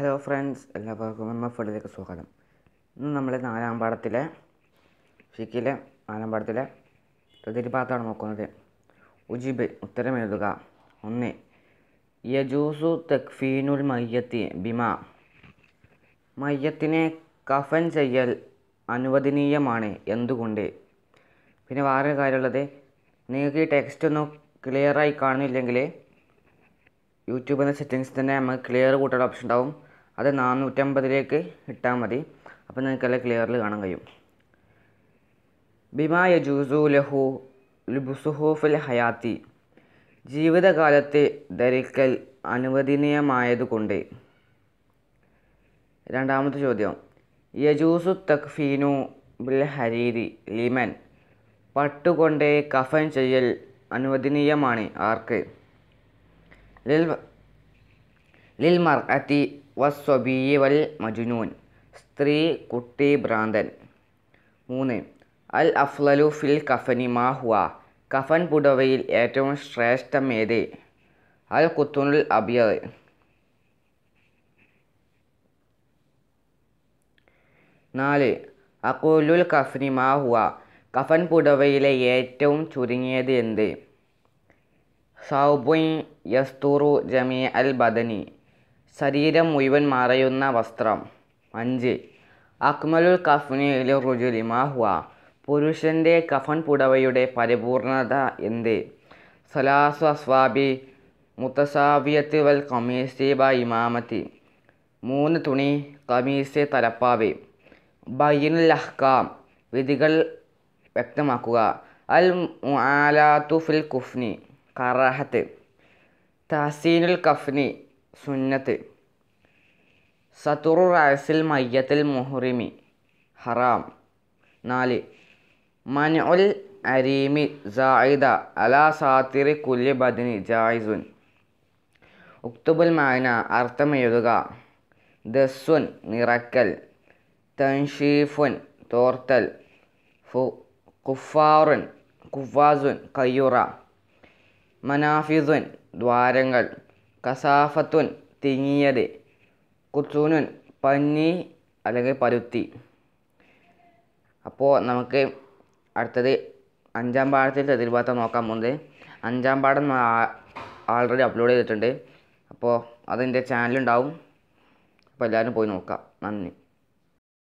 hello friends എല്ലാവർക്കും നമ്മൾ ഫുഡിലേക്ക് സ്വാഗതം ഇന്ന് നമ്മൾ നാലാം പാടത്തിലെ ഫിക്കിലെ നാലാം പാടത്തിലെ പ്രതിരിഭാഗത്താണ് നോക്കുന്നത് ഉജിബ് ഉത്തരം എഴുതുക ഒന്ന് യജൂസു തെക്ഫീനുൽ മയ്യത്തി ബിമ മയ്യത്തിനെ കഫൻ ചെയ്യൽ അനുവദനീയമാണ് എന്തുകൊണ്ട് പിന്നെ വേറൊരു കാര്യമുള്ളത് നിങ്ങൾക്ക് ഈ ടെക്സ്റ്റ് ഒന്ന് ക്ലിയറായി കാണുന്നില്ലെങ്കിൽ യൂട്യൂബിൻ്റെ സെറ്റിങ്സ് തന്നെ നമുക്ക് ക്ലിയർ കൂട്ടാൻ ഓപ്ഷൻ ഉണ്ടാവും അത് നാനൂറ്റമ്പതിലേക്ക് ഇട്ടാൽ മതി അപ്പോൾ നിങ്ങൾക്കെല്ലാം ക്ലിയറിൽ കാണാൻ കഴിയും ബിമായ ജൂസു ലഹു ലുബുസുഹൂഫിൽ ഹയാത്തി ജീവിതകാലത്തെ ധരിക്കൽ അനുവദനീയമായതുകൊണ്ട് രണ്ടാമത്തെ ചോദ്യം യജൂസു തക്ഫീനു ബിൽ ഹരീരി ലിമൻ പട്ടുകൊണ്ട് കഫൻ ചെയ്യൽ അനുവദനീയമാണ് ആർക്ക് ലിൽ ലിൽ അതി വസ്വബീ വൽ മജുനൂൻ സ്ത്രീ കുട്ടി ഭ്രാന്തൻ മൂന്ന് അൽ അഫ്ലലു ഫിൽ കഫനി മാ ഹുവ കഫൻ പുടവയിൽ ഏറ്റവും ശ്രേഷ്ഠം ഏത് അൽ കുത്തുനുൽ അബിയർ നാല് അക്കൂലുൽ കഫനി മാ ഹുവ കഫൻ പുടവയിലെ ഏറ്റവും ചുരുങ്ങിയത് എന്ത് സൗബുൻ യസ്തൂറു ജമി അൽ ബദനി ശരീരം മുഴുവൻ മറയുന്ന വസ്ത്രം അഞ്ച് അക്മലുൽ കഫ്നിയിലെ റുജുലി മാഹുവ പുരുഷൻ്റെ കഫൻ പുടവയുടെ പരിപൂർണത എന്ത് സലാസ്വസ്വാബി അസ്വാബി മുത്തസാവിയത്ത് വൽ കമീസി ബ ഇമാമത്തി മൂന്ന് തുണി കമീസെ തലപ്പാവി ബൈനുൽ അഹ്കാം വിധികൾ വ്യക്തമാക്കുക അൽ മുആലാത്തു ഫിൽ കുഫ്നി കറാഹത്ത് തഹസീനുൽ കഫ്നി സുന്നത്ത് സത്തുറു റാസിൽ മയ്യത്തിൽ മുഹ്റിമി ഹറാം നാല് മനുൽ അരീമി ജായിദ അലാ സാത്തിറി കുല്യ ബദിനി ജായിസുൻ ഉക്തുബുൽ മായന അർത്ഥമെഴുതുക ദസ്വൻ ദസ്സുൻ നിറക്കൽ തൻഷീഫുൻ തോർത്തൽ ഫു കുഫാറുൻ കുഫാസുൻ കയ്യുറ മനാഫിസുൻ ദ്വാരങ്ങൾ കസാഫത്തുൻ തിങ്ങിയത് കുത്തൂനുൻ പന്നി അല്ലെങ്കിൽ പരുത്തി അപ്പോൾ നമുക്ക് അടുത്തത് അഞ്ചാം പാഠത്തിൽ തെതിർഭാഗത്ത് നോക്കാൻ പോകുന്നത് അഞ്ചാം പാഠം ആൾറെഡി അപ്ലോഡ് ചെയ്തിട്ടുണ്ട് അപ്പോൾ അതിൻ്റെ ചാനലുണ്ടാവും അപ്പോൾ എല്ലാവരും പോയി നോക്കാം നന്ദി